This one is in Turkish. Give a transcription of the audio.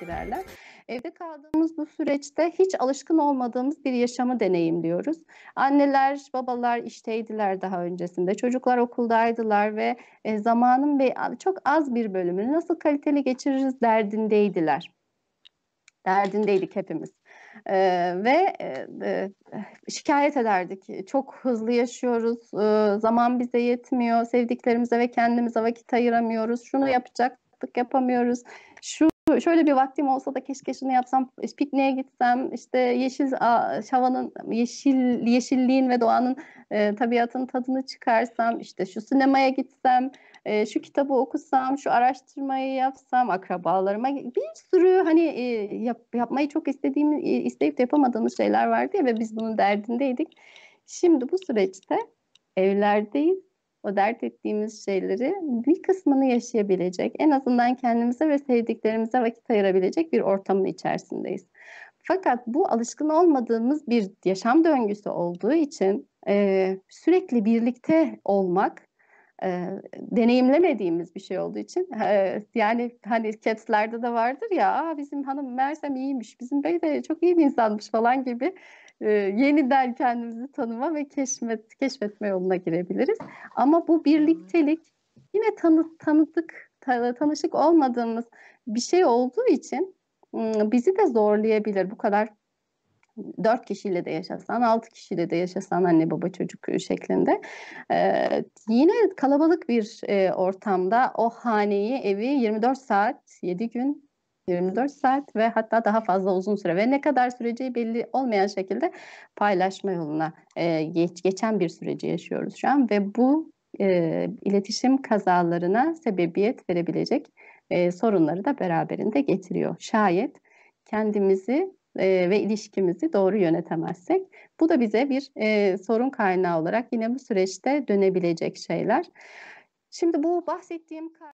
girerler. Evde kaldığımız bu süreçte hiç alışkın olmadığımız bir yaşamı deneyimliyoruz. Anneler, babalar işteydiler daha öncesinde. Çocuklar okuldaydılar ve e, zamanın ve çok az bir bölümünü nasıl kaliteli geçiririz derdindeydiler. Derdindeydik hepimiz. Ee, ve e, e, şikayet ederdik. Çok hızlı yaşıyoruz, e, zaman bize yetmiyor, sevdiklerimize ve kendimize vakit ayıramıyoruz. Şunu yapacak, sıklık yapamıyoruz. Şu şöyle bir vaktim olsa da keşke şunu yapsam, pikniğe gitsem, işte yeşil şavanın yeşil yeşilliğin ve doğanın e, tabiatın tadını çıkarsam, işte şu sinemaya gitsem, e, şu kitabı okusam, şu araştırmayı yapsam, akrabalarıma bir sürü hani e, yap, yapmayı çok istediğimiz, e, isteyip de yapamadığımız şeyler vardı ya ve biz bunun derdindeydik. Şimdi bu süreçte evlerdeyiz o dert ettiğimiz şeyleri bir kısmını yaşayabilecek, en azından kendimize ve sevdiklerimize vakit ayırabilecek bir ortamın içerisindeyiz. Fakat bu alışkın olmadığımız bir yaşam döngüsü olduğu için e, sürekli birlikte olmak e, deneyimlemediğimiz bir şey olduğu için e, yani hani catslerde de vardır ya bizim hanım Mersem iyiymiş bizim bey de çok iyi bir insanmış falan gibi e, yeniden kendimizi tanıma ve keşfet, keşfetme yoluna girebiliriz. Ama bu birliktelik yine tanı, tanıdık, tanışık olmadığımız bir şey olduğu için ıı, bizi de zorlayabilir. Bu kadar dört kişiyle de yaşasan, altı kişiyle de yaşasan anne baba çocuk şeklinde. Ee, yine kalabalık bir e, ortamda o haneyi, evi 24 saat, 7 gün 24 saat ve hatta daha fazla uzun süre ve ne kadar süreceği belli olmayan şekilde paylaşma yoluna e, geç, geçen bir süreci yaşıyoruz şu an ve bu e, iletişim kazalarına sebebiyet verebilecek e, sorunları da beraberinde getiriyor. Şayet kendimizi e, ve ilişkimizi doğru yönetemezsek bu da bize bir e, sorun kaynağı olarak yine bu süreçte dönebilecek şeyler. Şimdi bu bahsettiğim